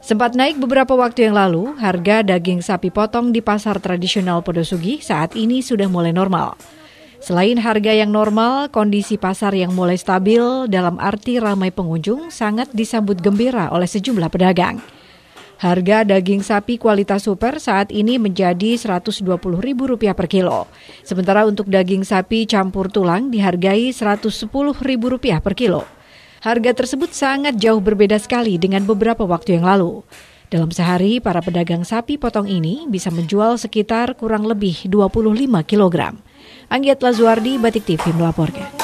Sempat naik beberapa waktu yang lalu, harga daging sapi potong di pasar tradisional Podosugi saat ini sudah mulai normal. Selain harga yang normal, kondisi pasar yang mulai stabil dalam arti ramai pengunjung sangat disambut gembira oleh sejumlah pedagang. Harga daging sapi kualitas super saat ini menjadi Rp120.000 per kilo. Sementara untuk daging sapi campur tulang dihargai Rp110.000 per kilo. Harga tersebut sangat jauh berbeda sekali dengan beberapa waktu yang lalu. Dalam sehari, para pedagang sapi potong ini bisa menjual sekitar kurang lebih 25 kg. Anggiat Lazuardi, Batik TV melaporkan.